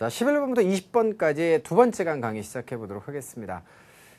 자, 11번부터 20번까지 두 번째 강 강의 시작해 보도록 하겠습니다.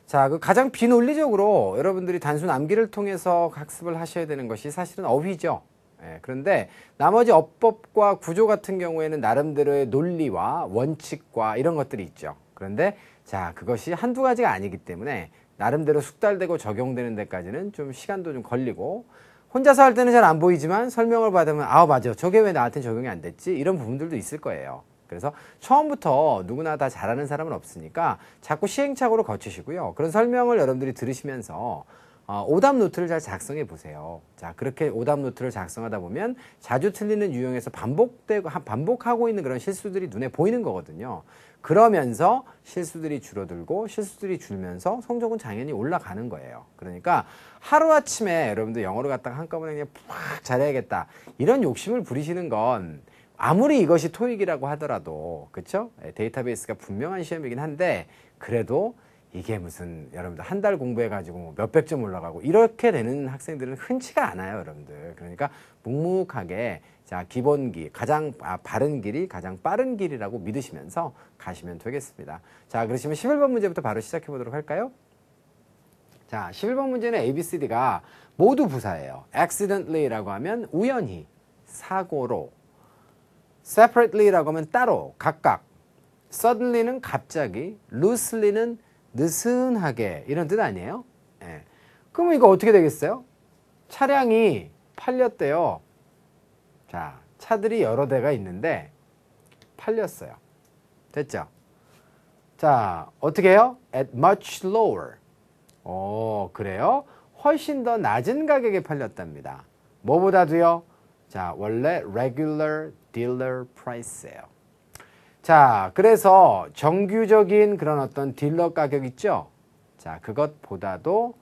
자, 그 가장 비논리적으로 여러분들이 단순 암기를 통해서 학습을 하셔야 되는 것이 사실은 어휘죠. 예, 그런데 나머지 어법과 구조 같은 경우에는 나름대로의 논리와 원칙과 이런 것들이 있죠. 그런데 자, 그것이 한두 가지가 아니기 때문에 나름대로 숙달되고 적용되는 데까지는 좀 시간도 좀 걸리고 혼자서 할 때는 잘 안 보이지만 설명을 받으면 아, 맞아. 저게 왜 나한테 적용이 안 됐지? 이런 부분들도 있을 거예요. 그래서 처음부터 누구나 다 잘하는 사람은 없으니까 자꾸 시행착오를 거치시고요. 그런 설명을 여러분들이 들으시면서 어, 오답 노트를 잘 작성해 보세요. 자, 그렇게 오답 노트를 작성하다 보면 자주 틀리는 유형에서 반복되고, 반복하고 있는 그런 실수들이 눈에 보이는 거거든요. 그러면서 실수들이 줄어들고 실수들이 줄면서 성적은 당연히 올라가는 거예요. 그러니까 하루아침에 여러분들 영어를 갖다가 한꺼번에 그냥 푹 잘해야겠다. 이런 욕심을 부리시는 건 아무리 이것이 토익이라고 하더라도 그렇죠? 데이터베이스가 분명한 시험이긴 한데 그래도 이게 무슨 여러분들 한 달 공부해가지고 뭐 몇백 점 올라가고 이렇게 되는 학생들은 흔치가 않아요, 여러분들. 그러니까 묵묵하게 자 기본기 가장 아, 바른 길이 가장 빠른 길이라고 믿으시면서 가시면 되겠습니다. 자 그러시면 11번 문제부터 바로 시작해 보도록 할까요? 자 11번 문제는 ABCD가 모두 부사예요. accidentally라고 하면 우연히 사고로 s e p a r a t e l y 라고 하면 따로, 각각. suddenly는 갑자기, loosely는 느슨하게 이런 뜻 아니에요? 예. 그러면 이거 어떻게 되겠어요? 차량이 팔렸대요. 자, 차들이 여러 대가 있는데 팔렸어요. 됐죠? 자, 어떻게 해요? at much lower. 어, 그래요? 훨씬 더 낮은 가격에 팔렸답니다. 뭐보다도요? 자, 원래 regular dealer price예요. 자, 그래서 정규적인 그런 어떤 딜러 가격 있죠? 자, 그것보다도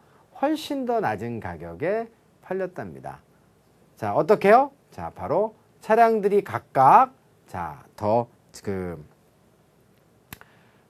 훨씬 더 낮은 가격에 팔렸답니다. 자, 어떻게요? 자, 바로 차량들이 각각 자, 더그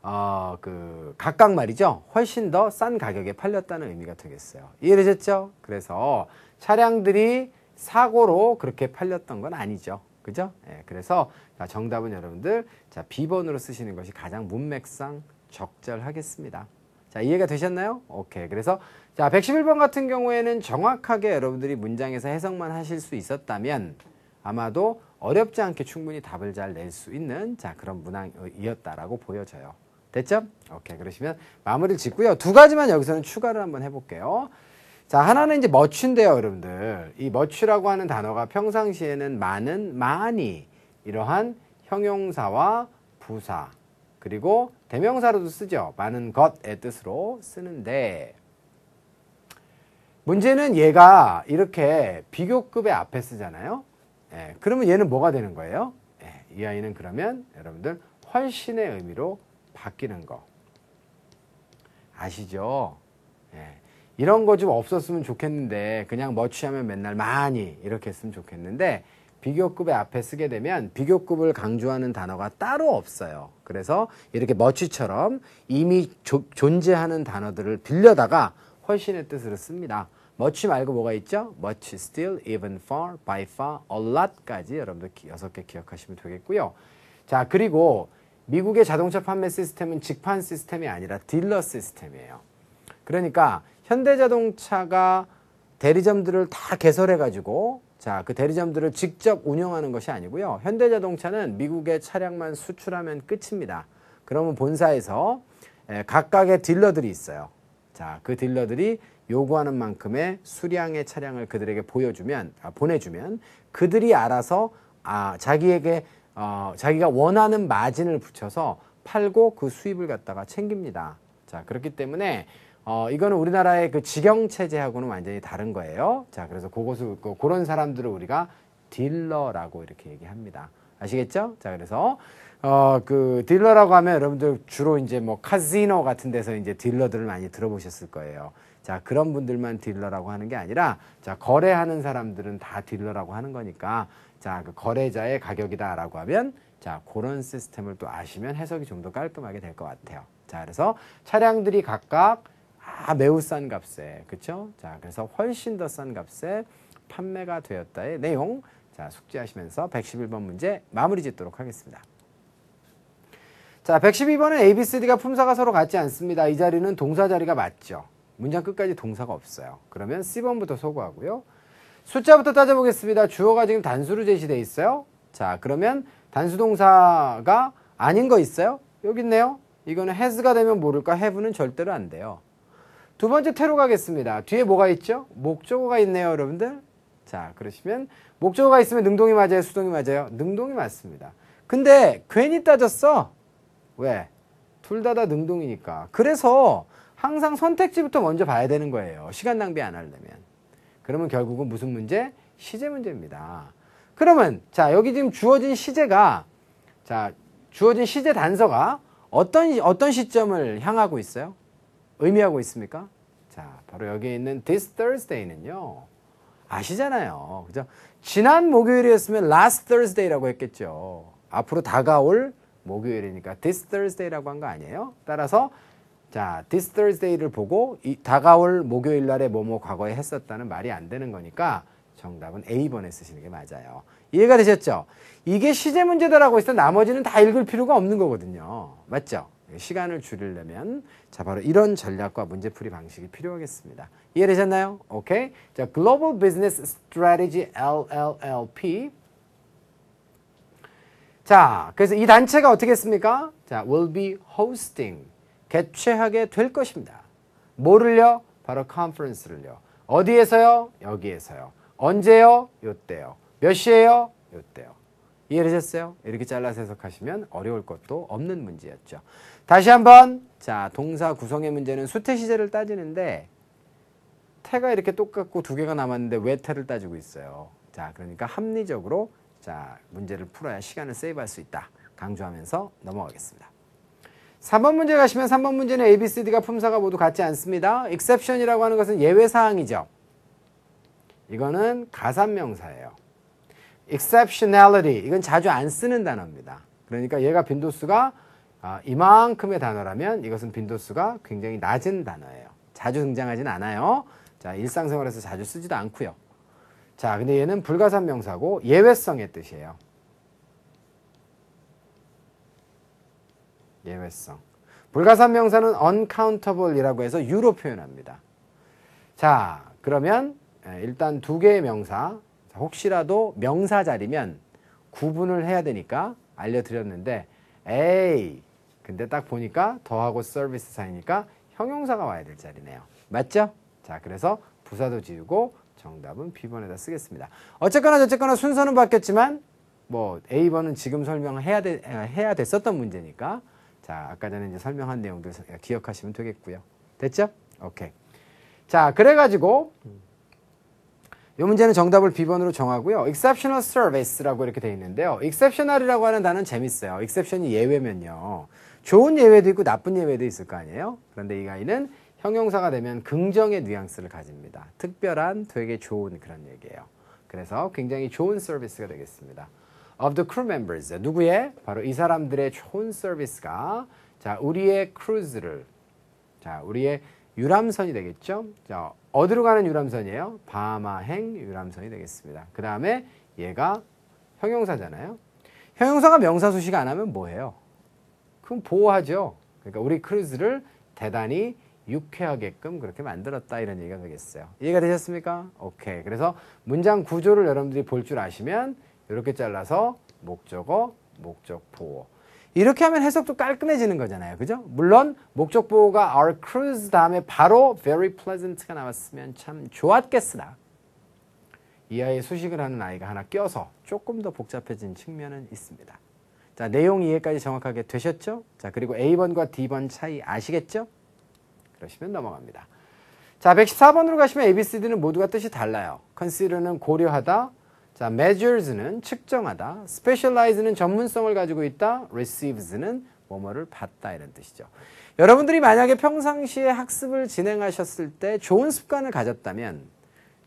어, 그 각각 말이죠. 훨씬 더 싼 가격에 팔렸다는 의미가 되겠어요. 이해되셨죠? 그래서 차량들이 사고로 그렇게 팔렸던 건 아니죠. 그죠? 예, 그래서 정답은 여러분들 자, B번으로 쓰시는 것이 가장 문맥상 적절하겠습니다. 자, 이해가 되셨나요? 오케이. 그래서 자, 111번 같은 경우에는 정확하게 여러분들이 문장에서 해석만 하실 수 있었다면 아마도 어렵지 않게 충분히 답을 잘 낼 수 있는 자, 그런 문항이었다라고 보여져요. 됐죠? 오케이. 그러시면 마무리를 짓고요. 두 가지만 여기서는 추가를 한번 해볼게요. 자, 하나는 이제 머치인데요, 여러분들. 이 머치라고 하는 단어가 평상시에는 많은, 많이 이러한 형용사와 부사 그리고 대명사로도 쓰죠. 많은 것의 뜻으로 쓰는데 문제는 얘가 이렇게 비교급의 앞에 쓰잖아요. 예, 그러면 얘는 뭐가 되는 거예요? 예, 이 아이는 그러면 여러분들 훨씬의 의미로 바뀌는 거 아시죠? 예, 이런 거 좀 없었으면 좋겠는데 그냥 머취하면 뭐 맨날 많이 이렇게 했으면 좋겠는데 비교급의 앞에 쓰게 되면 비교급을 강조하는 단어가 따로 없어요. 그래서 이렇게 머취처럼 이미 조, 존재하는 단어들을 빌려다가 훨씬의 뜻으로 씁니다. 머 u 말고 뭐가 있죠? much, still, even, far, by far, a lot까지 여러분들 여섯 개 기억하시면 되겠고요. 자, 그리고 미국의 자동차 판매 시스템은 직판 시스템이 아니라 딜러 시스템이에요. 그러니까 현대자동차가 대리점들을 다 개설해가지고 자, 그 대리점들을 직접 운영하는 것이 아니고요. 현대자동차는 미국의 차량만 수출하면 끝입니다. 그러면 본사에서 각각의 딜러들이 있어요. 자, 그 딜러들이 요구하는 만큼의 수량의 차량을 그들에게 보여주면, 아, 보내주면 그들이 알아서 아, 자기에게 어, 자기가 원하는 마진을 붙여서 팔고 그 수입을 갖다가 챙깁니다. 자, 그렇기 때문에 어, 이거는 우리나라의 그 직영 체제하고는 완전히 다른 거예요. 자, 그래서 그것을 그런 사람들을 우리가 딜러라고 이렇게 얘기합니다. 아시겠죠? 자, 그래서 어, 그 딜러라고 하면 여러분들 주로 이제 뭐 카지노 같은 데서 이제 딜러들을 많이 들어보셨을 거예요. 자, 그런 분들만 딜러라고 하는 게 아니라 자, 거래하는 사람들은 다 딜러라고 하는 거니까 자, 그 거래자의 가격이다라고 하면 자, 그런 시스템을 또 아시면 해석이 좀 더 깔끔하게 될 것 같아요. 자, 그래서 차량들이 각각 다 매우 싼 값에 그렇죠? 자 그래서 훨씬 더 싼 값에 판매가 되었다의 내용 자 숙지하시면서 111번 문제 마무리 짓도록 하겠습니다. 자 112번은 A, B, C, D가 품사가 서로 같지 않습니다. 이 자리는 동사 자리가 맞죠. 문장 끝까지 동사가 없어요. 그러면 C번부터 소거하고요. 숫자부터 따져보겠습니다. 주어가 지금 단수로 제시되어 있어요. 자 그러면 단수동사가 아닌 거 있어요? 여기 있네요. 이거는 has가 되면 모를까? have는 절대로 안 돼요. 두 번째 테로 가겠습니다. 뒤에 뭐가 있죠? 목적어가 있네요, 여러분들. 자, 그러시면 목적어가 있으면 능동이 맞아요, 수동이 맞아요? 능동이 맞습니다. 근데 괜히 따졌어. 왜? 둘 다 다 능동이니까. 그래서 항상 선택지부터 먼저 봐야 되는 거예요. 시간 낭비 안 하려면. 그러면 결국은 무슨 문제? 시제 문제입니다. 그러면 자, 여기 지금 주어진 시제가 자, 주어진 시제 단서가 어떤 어떤 시점을 향하고 있어요? 의미하고 있습니까? 자, 바로 여기에 있는 this Thursday는요. 아시잖아요. 그죠? 지난 목요일이었으면 last Thursday라고 했겠죠. 앞으로 다가올 목요일이니까 this Thursday라고 한 거 아니에요? 따라서 자, this Thursday를 보고 이, 다가올 목요일 날에 뭐뭐 과거에 했었다는 말이 안 되는 거니까 정답은 A번에 쓰시는 게 맞아요. 이해가 되셨죠? 이게 시제 문제다라고 해서 나머지는 다 읽을 필요가 없는 거거든요. 맞죠? 시간을 줄이려면 자 바로 이런 전략과 문제풀이 방식이 필요하겠습니다. 이해되셨나요? 오케이. 자 Global Business Strategy (LLLP) 자 그래서 이 단체가 어떻게 했습니까? 자 will be hosting 개최하게 될 것입니다. 뭐를요? 바로 컨퍼런스를요. 어디에서요? 여기에서요. 언제요? 요때요. 몇 시에요? 요때요. 이해되셨어요? 이렇게 잘라서 해석하시면 어려울 것도 없는 문제였죠. 다시 한번 자 동사 구성의 문제는 수태 시제를 따지는데 태가 이렇게 똑같고 두 개가 남았는데 왜 태를 따지고 있어요. 자 그러니까 합리적으로 자 문제를 풀어야 시간을 세이브할 수 있다. 강조하면서 넘어가겠습니다. 3번 문제 가시면 3번 문제는 A, B, C, D가 품사가 모두 같지 않습니다. exception이라고 하는 것은 예외사항이죠. 이거는 가산명사예요. exceptionality 이건 자주 안 쓰는 단어입니다. 그러니까 얘가 빈도수가 아, 이만큼의 단어라면 이것은 빈도수가 굉장히 낮은 단어예요. 자주 등장하진 않아요. 자, 일상생활에서 자주 쓰지도 않고요. 자, 근데 얘는 불가산 명사고 예외성의 뜻이에요. 예외성. 불가산 명사는 uncountable이라고 해서 유로 표현합니다. 자, 그러면 예, 일단 두 개의 명사, 혹시라도 명사 자리면 구분을 해야 되니까 알려드렸는데 에이 근데 딱 보니까 더하고 서비스 사이니까 형용사가 와야 될 자리네요. 맞죠? 자, 그래서 부사도 지우고 정답은 B번에다 쓰겠습니다. 어쨌거나 저쨌거나 순서는 바뀌었지만 뭐 A번은 지금 설명해야 돼, 아, 해야 됐었던 문제니까 자, 아까 전에 이제 설명한 내용들 기억하시면 되겠고요. 됐죠? 오케이. 자, 그래가지고 이 문제는 정답을 B번으로 정하고요. exceptional service라고 이렇게 돼 있는데요. exceptional이라고 하는 단어는 재밌어요. exception이 예외면요. 좋은 예외도 있고 나쁜 예외도 있을 거 아니에요? 그런데 이 아이는 형용사가 되면 긍정의 뉘앙스를 가집니다. 특별한, 되게 좋은 그런 얘기예요. 그래서 굉장히 좋은 서비스가 되겠습니다. Of the crew members. 누구의? 바로 이 사람들의 좋은 서비스가 자, 우리의 크루즈를 자, 우리의 유람선이 되겠죠? 자, 어디로 가는 유람선이에요? 바마행 유람선이 되겠습니다. 그 다음에 얘가 형용사잖아요. 형용사가 명사 수식 안 하면 뭐해요 그럼 보호하죠. 그러니까 우리 크루즈를 대단히 유쾌하게끔 그렇게 만들었다 이런 얘기가 되겠어요. 이해가 되셨습니까? 오케이. 그래서 문장 구조를 여러분들이 볼 줄 아시면 이렇게 잘라서 목적어, 목적 보호. 이렇게 하면 해석도 깔끔해지는 거잖아요. 그죠? 물론 목적 보호가 our cruise 다음에 바로 very pleasant가 나왔으면 참 좋았겠으나 이 아이의 수식을 하는 아이가 하나 껴서 조금 더 복잡해진 측면은 있습니다. 자, 내용 이해까지 정확하게 되셨죠? 자, 그리고 A번과 D번 차이 아시겠죠? 그러시면 넘어갑니다. 자, 114번으로 가시면 ABCD는 모두가 뜻이 달라요. consider는 고려하다, 자, measures는 측정하다, specialize는 전문성을 가지고 있다, receives는 뭐뭐를 받다 이런 뜻이죠. 여러분들이 만약에 평상시에 학습을 진행하셨을 때 좋은 습관을 가졌다면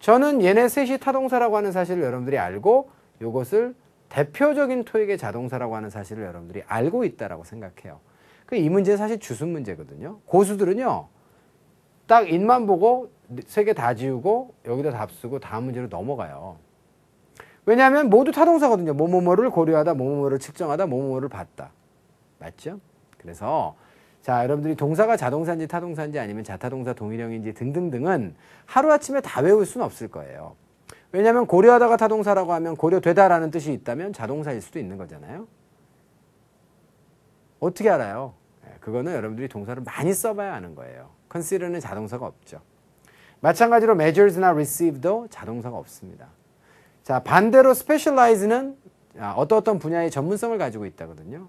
저는 얘네 셋이 타동사라고 하는 사실을 여러분들이 알고 이것을 대표적인 토익의 자동사라고 하는 사실을 여러분들이 알고 있다라고 생각해요. 그 이 문제는 사실 주술 문제거든요. 고수들은요. 딱 인만 보고 세 개 다 지우고 여기다 답 쓰고 다음 문제로 넘어가요. 왜냐하면 모두 타동사거든요. 뭐뭐뭐를 고려하다, 뭐뭐뭐를 측정하다, 뭐뭐뭐를 봤다. 맞죠? 그래서 자 여러분들이 동사가 자동사인지 타동사인지 아니면 자타동사 동일형인지 등등등은 하루아침에 다 외울 수는 없을 거예요. 왜냐하면 고려하다가 타동사라고 하면 고려되다라는 뜻이 있다면 자동사일 수도 있는 거잖아요. 어떻게 알아요? 예, 그거는 여러분들이 동사를 많이 써봐야 아는 거예요. consider는 자동사가 없죠. 마찬가지로 measures나 receive도 자동사가 없습니다. 자 반대로 specialize는 아, 어떤 어떤 분야의 전문성을 가지고 있다거든요.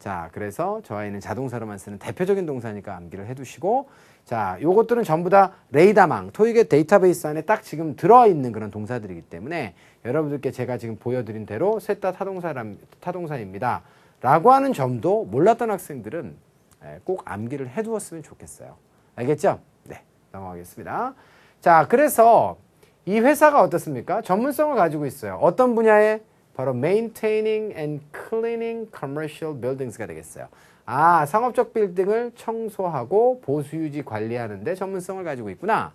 자, 그래서 저 아이는 자동사로만 쓰는 대표적인 동사니까 암기를 해두시고 자, 요것들은 전부 다 레이다망, 토익의 데이터베이스 안에 딱 지금 들어있는 그런 동사들이기 때문에 여러분들께 제가 지금 보여드린 대로 셋 다 타동사람, 타동사입니다. 라고 하는 점도 몰랐던 학생들은 예, 꼭 암기를 해두었으면 좋겠어요. 알겠죠? 네, 넘어가겠습니다. 자, 그래서 이 회사가 어떻습니까? 전문성을 가지고 있어요. 어떤 분야에? 바로 maintaining and cleaning commercial buildings가 되겠어요. 아, 상업적 빌딩을 청소하고 보수 유지 관리하는 데 전문성을 가지고 있구나.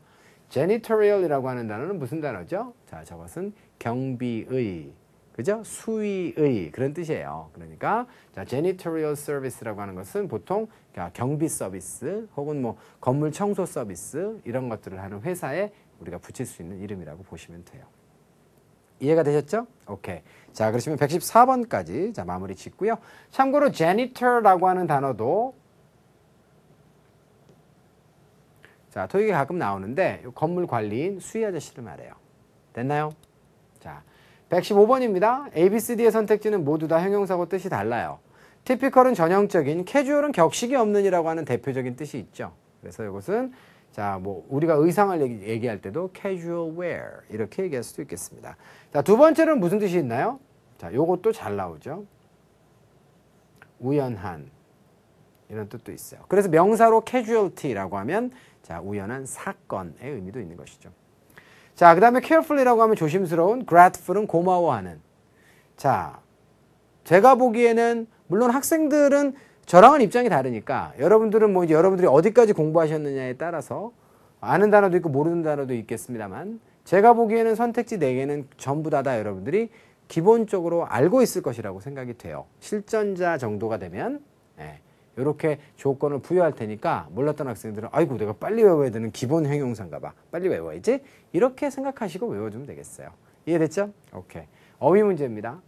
janitorial이라고 하는 단어는 무슨 단어죠? 자, 저것은 경비의 그죠? 수위의 그런 뜻이에요. 그러니까 자, janitorial service라고 하는 것은 보통 경비 서비스 혹은 뭐 건물 청소 서비스 이런 것들을 하는 회사에 우리가 붙일 수 있는 이름이라고 보시면 돼요. 이해가 되셨죠? 오케이. 자, 그러시면 114번까지 자, 마무리 짓고요. 참고로 janitor라고 하는 단어도 자, 토익에 가끔 나오는데 건물 관리인 수의 아저씨를 말해요. 됐나요? 자, 115번입니다. A, B, C, D의 선택지는 모두 다 형용사고 뜻이 달라요. 티피컬은 전형적인, 캐주얼은 격식이 없는이라고 하는 대표적인 뜻이 있죠. 그래서 이것은 자, 뭐 우리가 의상을 얘기, 얘기할 때도 casual wear 이렇게 얘기할 수도 있겠습니다. 자, 두 번째는 무슨 뜻이 있나요? 자, 요것도 잘 나오죠. 우연한 이런 뜻도 있어요. 그래서 명사로 casualty라고 하면 자, 우연한 사건의 의미도 있는 것이죠. 자, 그 다음에 carefully라고 하면 조심스러운, grateful은 고마워하는. 자, 제가 보기에는 물론 학생들은 저랑은 입장이 다르니까 여러분들은 뭐 이제 여러분들이 어디까지 공부하셨느냐에 따라서 아는 단어도 있고 모르는 단어도 있겠습니다만 제가 보기에는 선택지 4개는 전부 다, 다 여러분들이 기본적으로 알고 있을 것이라고 생각이 돼요. 실전자 정도가 되면 예, 이렇게 조건을 부여할 테니까 몰랐던 학생들은 아이고 내가 빨리 외워야 되는 기본 행용사인가 봐. 빨리 외워야지. 이렇게 생각하시고 외워주면 되겠어요. 이해됐죠? 오케이. 어휘 문제입니다.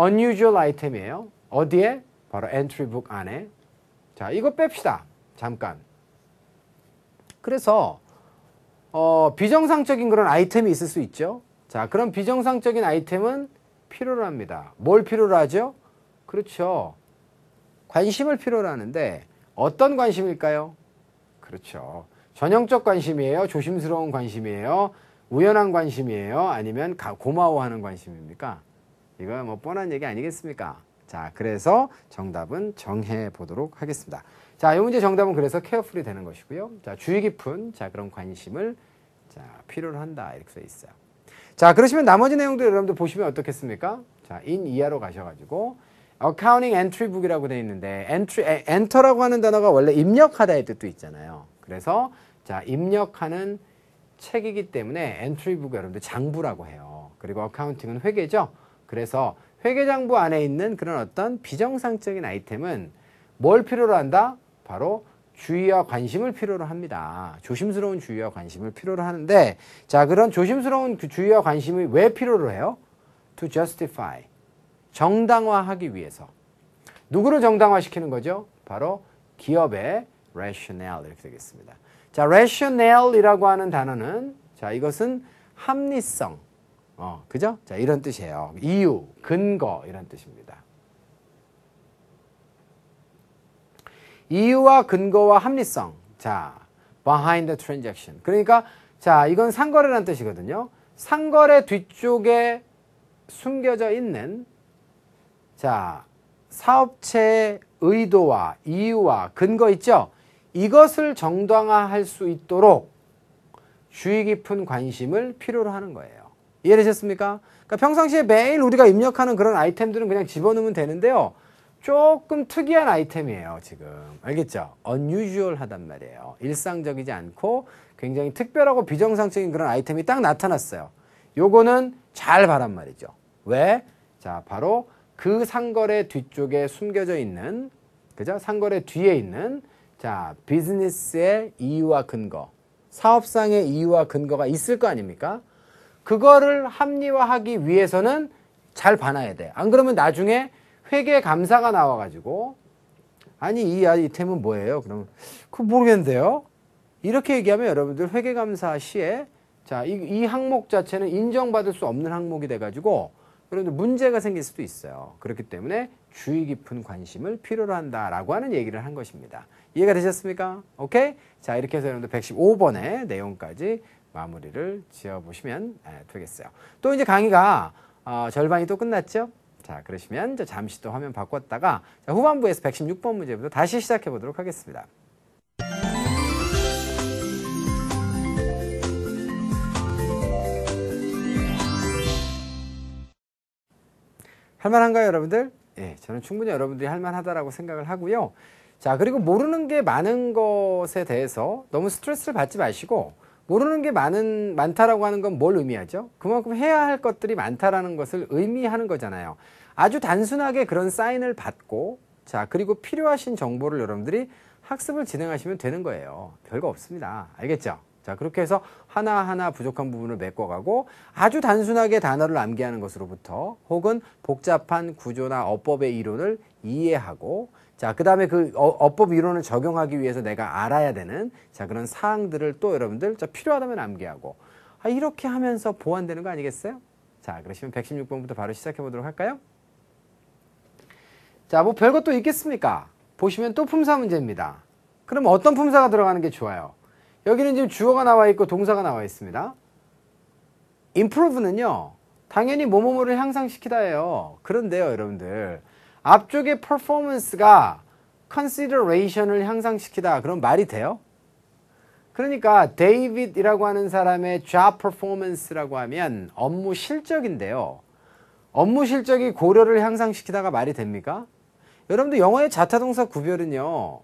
unusual 아이템이에요. 어디에? 바로 엔트리북 안에 자 이거 뺍시다 잠깐 그래서 어, 비정상적인 그런 아이템이 있을 수 있죠 자 그런 비정상적인 아이템은 필요로 합니다 뭘 필요로 하죠 그렇죠 관심을 필요로 하는데 어떤 관심일까요 그렇죠 전형적 관심이에요 조심스러운 관심이에요 우연한 관심이에요 아니면 고마워하는 관심입니까 이거 뭐 뻔한 얘기 아니겠습니까 자, 그래서 정답은 정해 보도록 하겠습니다. 자, 이 문제 정답은 그래서 케어풀이 되는 것이고요. 자, 주의 깊은 자 그런 관심을 자 필요로 한다 이렇게 써 있어요. 자, 그러시면 나머지 내용들 여러분들 보시면 어떻겠습니까? 자, 인 이하로 가셔가지고 accounting entry book이라고 돼 있는데 entry enter라고 하는 단어가 원래 입력하다의 뜻도 있잖아요. 그래서 자 입력하는 책이기 때문에 e 트리북 여러분들 장부라고 해요. 그리고 어카운팅은 회계죠. 그래서 회계장부 안에 있는 그런 어떤 비정상적인 아이템은 뭘 필요로 한다? 바로 주의와 관심을 필요로 합니다. 조심스러운 주의와 관심을 필요로 하는데 자 그런 조심스러운 그 주의와 관심이 왜 필요로 해요? To justify 정당화하기 위해서 누구를 정당화시키는 거죠? 바로 기업의 rationale 이렇게 되겠습니다. 자 rationale이라고 하는 단어는 자 이것은 합리성 어, 그죠? 자, 이런 뜻이에요. 이유, 근거 이런 뜻입니다. 이유와 근거와 합리성. 자, behind the transaction. 그러니까 자, 이건 상거래라는 뜻이거든요. 상거래 뒤쪽에 숨겨져 있는 자, 사업체의 의도와 이유와 근거 있죠? 이것을 정당화할 수 있도록 주의 깊은 관심을 필요로 하는 거예요. 이해되셨습니까? 그러니까 평상시에 매일 우리가 입력하는 그런 아이템들은 그냥 집어넣으면 되는데요. 조금 특이한 아이템이에요, 지금. 알겠죠? unusual 하단 말이에요. 일상적이지 않고 굉장히 특별하고 비정상적인 그런 아이템이 딱 나타났어요. 요거는 잘 바란 말이죠. 왜? 자, 바로 그 상거래 뒤쪽에 숨겨져 있는, 그죠? 상거래 뒤에 있는, 자, 비즈니스의 이유와 근거, 사업상의 이유와 근거가 있을 거 아닙니까? 그거를 합리화하기 위해서는 잘 봐놔야 돼. 안 그러면 나중에 회계 감사가 나와가지고 아니 이 아이템은 뭐예요? 그러면 그 모르겠는데요. 이렇게 얘기하면 여러분들 회계 감사 시에 자이 이 항목 자체는 인정받을 수 없는 항목이 돼가지고 그런데 문제가 생길 수도 있어요. 그렇기 때문에 주의 깊은 관심을 필요로 한다라고 하는 얘기를 한 것입니다. 이해가 되셨습니까? 오케이? 자, 이렇게 해서 여러분들 115번의 내용까지 마무리를 지어보시면 예, 되겠어요. 또 이제 강의가 어, 절반이 또 끝났죠? 자, 그러시면 잠시 또 화면 바꿨다가 자, 후반부에서 116번 문제부터 다시 시작해 보도록 하겠습니다. 할만한가요, 여러분들? 예, 저는 충분히 여러분들이 할만하다라고 생각을 하고요. 자, 그리고 모르는 게 많은 것에 대해서 너무 스트레스를 받지 마시고 모르는 게 많은, 많다라고 하는 건 뭘 의미하죠? 그만큼 해야 할 것들이 많다라는 것을 의미하는 거잖아요. 아주 단순하게 그런 사인을 받고, 자, 그리고 필요하신 정보를 여러분들이 학습을 진행하시면 되는 거예요. 별거 없습니다. 알겠죠? 자, 그렇게 해서 하나하나 부족한 부분을 메꿔가고 아주 단순하게 단어를 암기하는 것으로부터 혹은 복잡한 구조나 어법의 이론을 이해하고 자, 그 다음에 어, 그 어법 이론을 적용하기 위해서 내가 알아야 되는 자, 그런 사항들을 또 여러분들 자, 필요하다면 암기하고 아, 이렇게 하면서 보완되는 거 아니겠어요? 자, 그러시면 116번부터 바로 시작해 보도록 할까요? 자, 뭐 별것도 있겠습니까? 보시면 또 품사 문제입니다. 그럼 어떤 품사가 들어가는 게 좋아요? 여기는 지금 주어가 나와 있고 동사가 나와 있습니다. improve는요, 당연히 뭐뭐뭐를 향상시키다예요. 그런데요, 여러분들. 앞쪽의 퍼포먼스가 consideration을 향상시키다. 그럼 말이 돼요? 그러니까 데이빗이라고 하는 사람의 job performance라고 하면 업무 실적인데요. 업무 실적이 고려를 향상시키다가 말이 됩니까? 여러분들 영어의 자타동사 구별은요.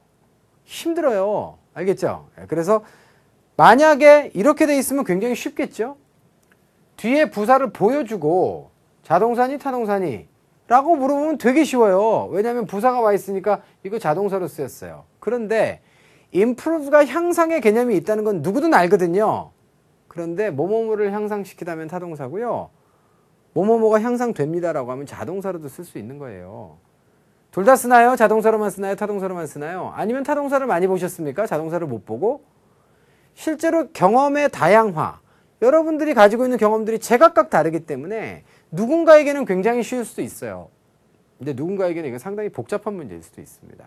힘들어요. 알겠죠? 예, 그래서 만약에 이렇게 돼 있으면 굉장히 쉽겠죠? 뒤에 부사를 보여주고 자동사니 타동사니 라고 물어보면 되게 쉬워요. 왜냐하면 부사가 와 있으니까 이거 자동사로 쓰였어요. 그런데 improve가 향상의 개념이 있다는 건 누구든 알거든요. 그런데 뭐뭐뭐를 향상시키다면 타동사고요. 뭐뭐뭐가 향상됩니다라고 하면 자동사로도 쓸 수 있는 거예요. 둘 다 쓰나요? 자동사로만 쓰나요? 타동사로만 쓰나요? 아니면 타동사를 많이 보셨습니까? 자동사를 못 보고? 실제로 경험의 다양화, 여러분들이 가지고 있는 경험들이 제각각 다르기 때문에 누군가에게는 굉장히 쉬울 수도 있어요. 근데 누군가에게는 이건 상당히 복잡한 문제일 수도 있습니다.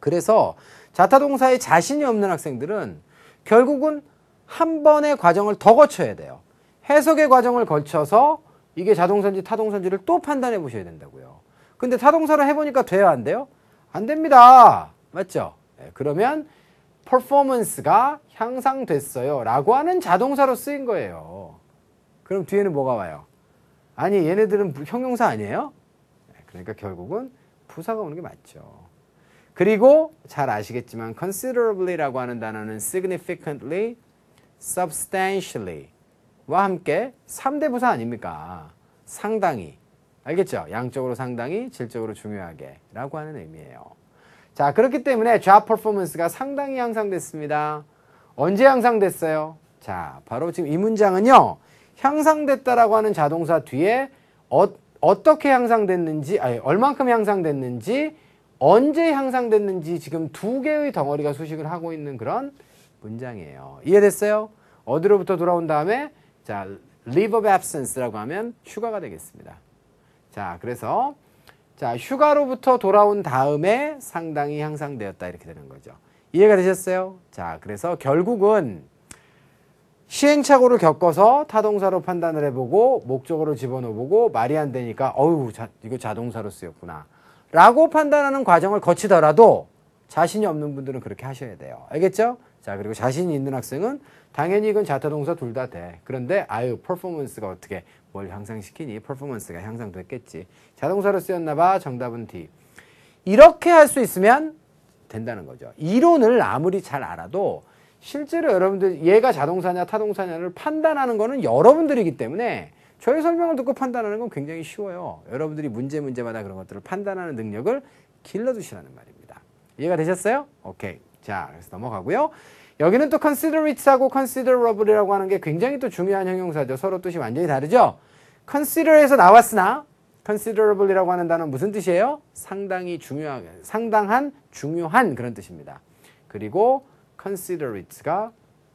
그래서 자타동사에 자신이 없는 학생들은 결국은 한 번의 과정을 더 거쳐야 돼요. 해석의 과정을 거쳐서 이게 자동사인지 타동사인지를 또 판단해 보셔야 된다고요. 근데 타동사로 해보니까 돼요? 안 돼요? 안 됩니다. 맞죠? 네, 그러면 퍼포먼스가 향상됐어요. 라고 하는 자동사로 쓰인 거예요. 그럼 뒤에는 뭐가 와요? 아니 얘네들은 형용사 아니에요? 네, 그러니까 결국은 부사가 오는 게 맞죠. 그리고 잘 아시겠지만 considerably라고 하는 단어는 significantly, substantially와 함께 3대 부사 아닙니까? 상당히. 알겠죠? 양적으로 상당히, 질적으로 중요하게 라고 하는 의미예요. 자, 그렇기 때문에 좌 퍼포먼스가 상당히 향상됐습니다. 언제 향상됐어요? 자, 바로 지금 이 문장은요. 향상됐다라고 하는 자동사 뒤에 어, 어떻게 향상됐는지, 아니, 얼만큼 향상됐는지, 언제 향상됐는지 지금 두 개의 덩어리가 수식을 하고 있는 그런 문장이에요. 이해됐어요? 어디로부터 돌아온 다음에, 자, leave of absence라고 하면 휴가가 되겠습니다. 자, 그래서, 자, 휴가로부터 돌아온 다음에 상당히 향상되었다. 이렇게 되는 거죠. 이해가 되셨어요? 자, 그래서 결국은 시행착오를 겪어서 타동사로 판단을 해보고 목적으로 집어넣어보고 말이 안 되니까 어우 이거 자동사로 쓰였구나 라고 판단하는 과정을 거치더라도 자신이 없는 분들은 그렇게 하셔야 돼요 알겠죠? 자 그리고 자신이 있는 학생은 당연히 이건 자타동사 둘 다돼 그런데 아유 퍼포먼스가 어떻게 뭘 향상시키니 퍼포먼스가 향상됐겠지 자동사로 쓰였나봐 정답은 D 이렇게 할 수 있으면 된다는 거죠 이론을 아무리 잘 알아도 실제로 여러분들 얘가 자동차냐 타동차냐를 판단하는 거는 여러분들이기 때문에 저의 설명을 듣고 판단하는 건 굉장히 쉬워요. 여러분들이 문제 문제마다 그런 것들을 판단하는 능력을 길러주시라는 말입니다. 이해가 되셨어요? 오케이. 자, 그래서 넘어가고요. 여기는 또 considerate하고 considerable이라고 하는 게 굉장히 또 중요한 형용사죠. 서로 뜻이 완전히 다르죠. consider에서 나왔으나 considerable이라고 하는 단어는 무슨 뜻이에요? 상당히 중요한, 상당한 중요한 그런 뜻입니다. 그리고 considerate가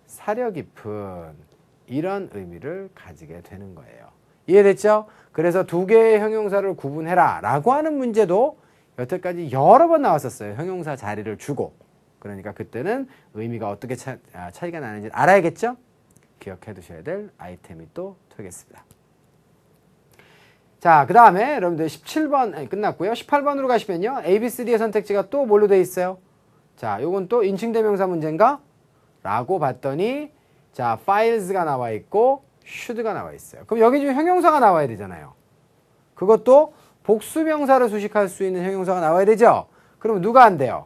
사려 깊은 이런 의미를 가지게 되는 거예요. 이해됐죠? 그래서 두 개의 형용사를 구분해라 라고 하는 문제도 여태까지 여러 번 나왔었어요. 형용사 자리를 주고. 그러니까 그때는 의미가 어떻게 차, 아, 차이가 나는지 알아야겠죠? 기억해 두셔야 될 아이템이 또 되겠습니다. 자, 그 다음에 여러분들 17번 아니, 끝났고요. 18번으로 가시면요. ABCD의 선택지가 또 뭘로 되어 있어요? 자, 요건 또 인칭 대명사 문제인가? 라고 봤더니 자, files가 나와 있고 should가 나와 있어요. 그럼 여기 지금 형용사가 나와야 되잖아요. 그것도 복수명사를 수식할 수 있는 형용사가 나와야 되죠. 그럼 누가 안 돼요?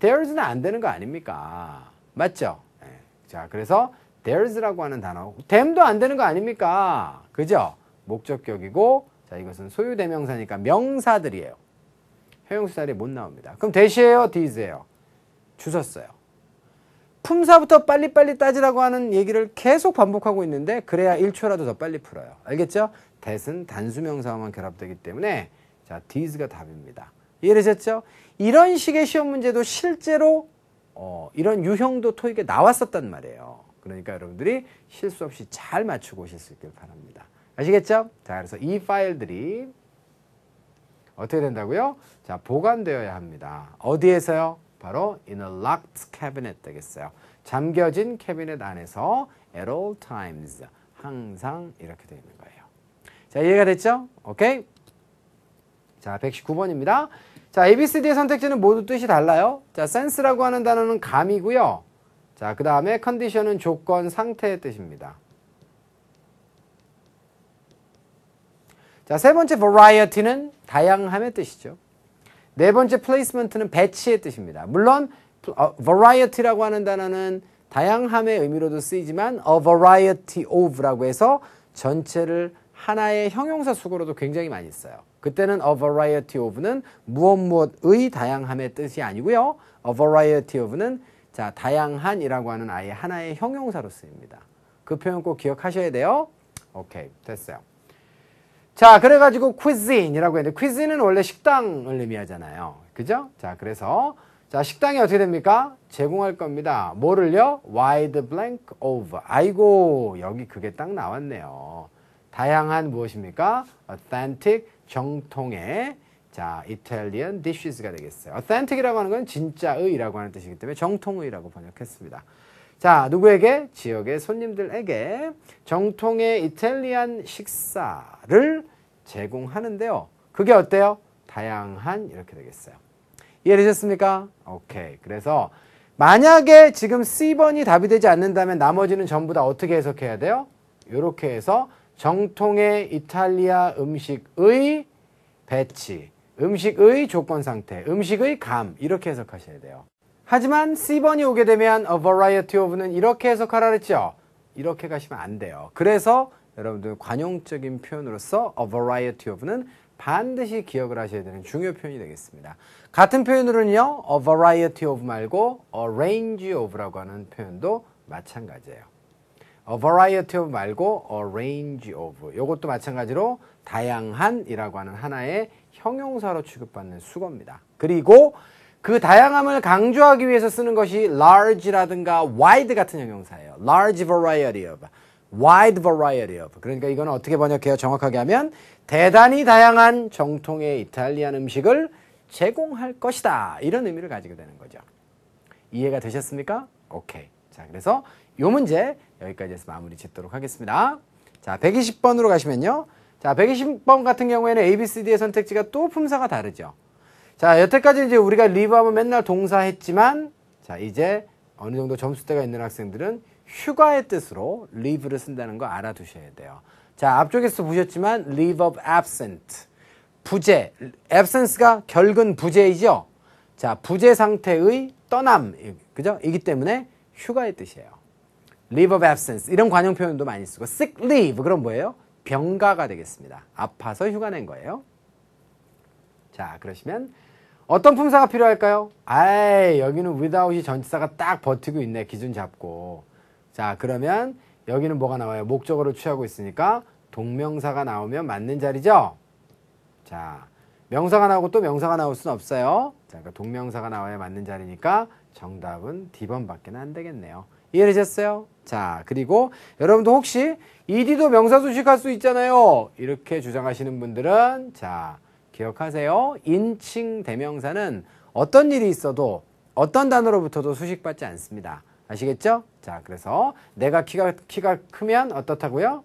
there's는 안 되는 거 아닙니까? 맞죠? 네. 자, 그래서 there's라고 하는 단어, them도 안 되는 거 아닙니까? 그죠? 목적격이고, 자, 이것은 소유대명사니까 명사들이에요. 형용사 자리에 못 나옵니다. 그럼 대시에요디즈에요 주셨어요. 품사부터 빨리빨리 따지라고 하는 얘기를 계속 반복하고 있는데 그래야 1초라도 더 빨리 풀어요. 알겠죠? 대은 단수명사만 와 결합되기 때문에 자, 디즈가 답입니다. 이해되셨죠? 이런 식의 시험 문제도 실제로 어, 이런 유형도 토익에 나왔었단 말이에요. 그러니까 여러분들이 실수 없이 잘 맞추고 오실 수 있길 바랍니다. 아시겠죠? 자, 그래서 이 파일들이 어떻게 된다고요? 자, 보관되어야 합니다. 어디에서요? 바로 in a locked cabinet 되겠어요. 잠겨진 캐비넷 안에서 at all times 항상 이렇게 되어 있는 거예요. 자, 이해가 됐죠? 오케이. 자, 119번입니다. 자, ABCD의 선택지는 모두 뜻이 달라요. 자, sense라고 하는 단어는 감이고요. 자, 그 다음에 컨디션은 조건, 상태의 뜻입니다. 자, 세 번째 variety는 다양함의 뜻이죠. 네 번째 플레이스먼트는 배치의 뜻입니다. 물론 어, variety라고 하는 단어는 다양함의 의미로도 쓰이지만 a variety of라고 해서 전체를 하나의 형용사 수거로도 굉장히 많이 써요. 그때는 a variety of는 무엇 무엇의 다양함의 뜻이 아니고요. a variety of는 자 다양한이라고 하는 아예 하나의 형용사로 쓰입니다. 그 표현 꼭 기억하셔야 돼요. 오케이 됐어요. 자, 그래가지고 cuisine이라고 했는데 cuisine은 원래 식당을 의미하잖아요. 그죠? 자, 그래서 자, 식당이 어떻게 됩니까? 제공할 겁니다. 뭐를요? wide blank o v 아이고, 여기 그게 딱 나왔네요. 다양한 무엇입니까? authentic, 정통의 자, Italian dishes가 되겠어요. authentic이라고 하는 건 진짜의라고 하는 뜻이기 때문에 정통의라고 번역했습니다. 자, 누구에게? 지역의 손님들에게 정통의 이탈리안 식사를 제공하는데요. 그게 어때요? 다양한 이렇게 되겠어요. 이해되셨습니까? 오케이. 그래서 만약에 지금 C번이 답이 되지 않는다면 나머지는 전부 다 어떻게 해석해야 돼요? 이렇게 해서 정통의 이탈리아 음식의 배치, 음식의 조건 상태, 음식의 감 이렇게 해석하셔야 돼요. 하지만 C번이 오게 되면 a variety of는 이렇게 해석하라 그랬죠. 이렇게 가시면 안 돼요. 그래서 여러분들 관용적인 표현으로서 a variety of는 반드시 기억을 하셔야 되는 중요 표현이 되겠습니다. 같은 표현으로는요, a variety of 말고 a range of라고 하는 표현도 마찬가지예요. a variety of 말고 a range of. 이것도 마찬가지로 다양한이라고 하는 하나의 형용사로 취급받는 수거입니다. 그리고 그 다양함을 강조하기 위해서 쓰는 것이 large라든가 wide 같은 형용사예요. large variety of, wide variety of. 그러니까 이건 어떻게 번역해요? 정확하게 하면 대단히 다양한 정통의 이탈리안 음식을 제공할 것이다. 이런 의미를 가지게 되는 거죠. 이해가 되셨습니까? 오케이. 자, 그래서 이 문제 여기까지 해서 마무리 짓도록 하겠습니다. 자, 120번으로 가시면요. 자, 120번 같은 경우에는 A, B, C, D의 선택지가 또 품사가 다르죠. 자, 여태까지 이제 우리가 리브하면 맨날 동사했지만 자, 이제 어느 정도 점수대가 있는 학생들은 휴가의 뜻으로 leave를 쓴다는 거 알아두셔야 돼요. 자, 앞쪽에서 보셨지만 leave of absent. 부재. absence가 결근 부재이죠. 자, 부재 상태의 떠남. 그죠? 이기 때문에 휴가의 뜻이에요. leave of absence. 이런 관용 표현도 많이 쓰고 sick leave. 그럼 뭐예요? 병가가 되겠습니다. 아파서 휴가 낸 거예요. 자, 그러시면 어떤 품사가 필요할까요? 아이 여기는 without이 전치사가 딱 버티고 있네 기준 잡고 자 그러면 여기는 뭐가 나와요? 목적어를 취하고 있으니까 동명사가 나오면 맞는 자리죠? 자 명사가 나오고 또 명사가 나올 수는 없어요 자 그러니까 동명사가 나와야 맞는 자리니까 정답은 D번밖에 안 되겠네요 이해되셨어요? 자 그리고 여러분도 혹시 ED도 명사 수식할 수 있잖아요 이렇게 주장하시는 분들은 자 기억하세요. 인칭 대명사는 어떤 일이 있어도 어떤 단어로부터도 수식받지 않습니다. 아시겠죠? 자, 그래서 내가 키가 키가 크면 어떻다고요?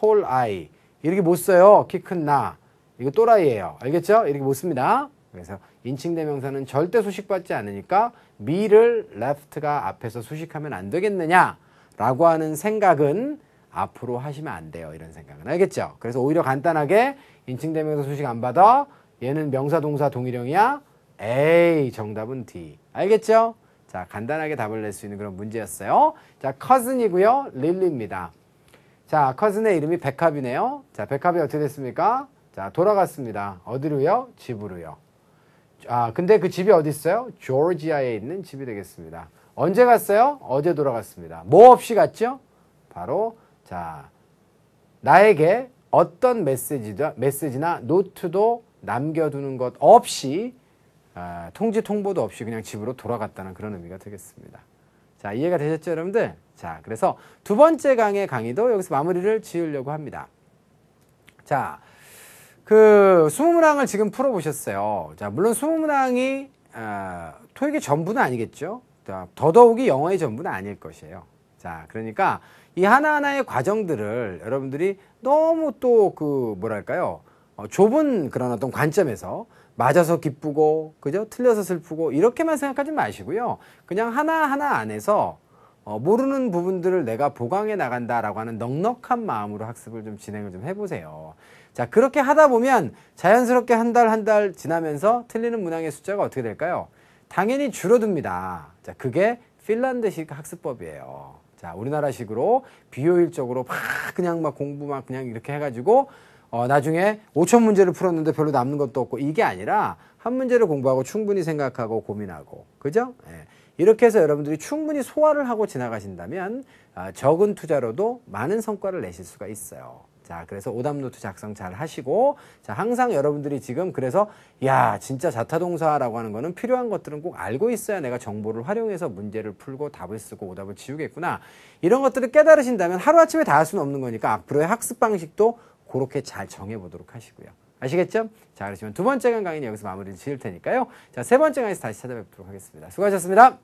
tall I 이렇게 못 써요. 키 큰 나. 이거 또라이예요. 알겠죠? 이렇게 못 씁니다. 그래서 인칭 대명사는 절대 수식받지 않으니까 me를 left가 앞에서 수식하면 안 되겠느냐라고 하는 생각은 앞으로 하시면 안 돼요. 이런 생각은 알겠죠? 그래서 오히려 간단하게 인칭 대명사 수식 안 받아. 얘는 명사 동사 동일형이야. 에이 정답은 D. 알겠죠? 자 간단하게 답을 낼 수 있는 그런 문제였어요. 자 커슨이고요. 릴리입니다. 자 커슨의 이름이 백합이네요. 자 백합이 어떻게 됐습니까? 자 돌아갔습니다. 어디로요? 집으로요. 아 근데 그 집이 어디 있어요? 조지아에 있는 집이 되겠습니다. 언제 갔어요? 어제 돌아갔습니다. 뭐 없이 갔죠? 바로 자, 나에게 어떤 메시지도, 메시지나 노트도 남겨두는 것 없이 아, 통지 통보도 없이 그냥 집으로 돌아갔다는 그런 의미가 되겠습니다. 자, 이해가 되셨죠, 여러분들? 자, 그래서 두 번째 강의 강의도 여기서 마무리를 지으려고 합니다. 자, 그 수문항을 지금 풀어보셨어요. 자, 물론 수문항이 어, 아, 토익의 전부는 아니겠죠. 더더욱이 영어의 전부는 아닐 것이에요. 자, 그러니까 이 하나하나의 과정들을 여러분들이 너무 또 그 뭐랄까요 어, 좁은 그런 어떤 관점에서 맞아서 기쁘고 그죠 틀려서 슬프고 이렇게만 생각하지 마시고요 그냥 하나하나 안에서 어, 모르는 부분들을 내가 보강해 나간다라고 하는 넉넉한 마음으로 학습을 좀 진행을 좀 해보세요. 자 그렇게 하다 보면 자연스럽게 한 달 한달 한달 지나면서 틀리는 문항의 숫자가 어떻게 될까요? 당연히 줄어듭니다. 자 그게 핀란드식 학습법이에요. 자, 우리나라식으로 비효율적으로 막 그냥 막 공부 막 그냥 이렇게 해가지고 어, 나중에 5천 문제를 풀었는데 별로 남는 것도 없고 이게 아니라 한 문제를 공부하고 충분히 생각하고 고민하고 그죠? 예. 이렇게 해서 여러분들이 충분히 소화를 하고 지나가신다면 아, 적은 투자로도 많은 성과를 내실 수가 있어요. 자, 그래서 오답노트 작성 잘 하시고, 자, 항상 여러분들이 지금 그래서, 야, 진짜 자타동사라고 하는 거는 필요한 것들은 꼭 알고 있어야 내가 정보를 활용해서 문제를 풀고 답을 쓰고 오답을 지우겠구나. 이런 것들을 깨달으신다면 하루아침에 다 할 수는 없는 거니까 앞으로의 학습 방식도 그렇게 잘 정해보도록 하시고요. 아시겠죠? 자, 그러시면 두 번째 강의는 여기서 마무리를 지을 테니까요. 자, 세 번째 강의에서 다시 찾아뵙도록 하겠습니다. 수고하셨습니다.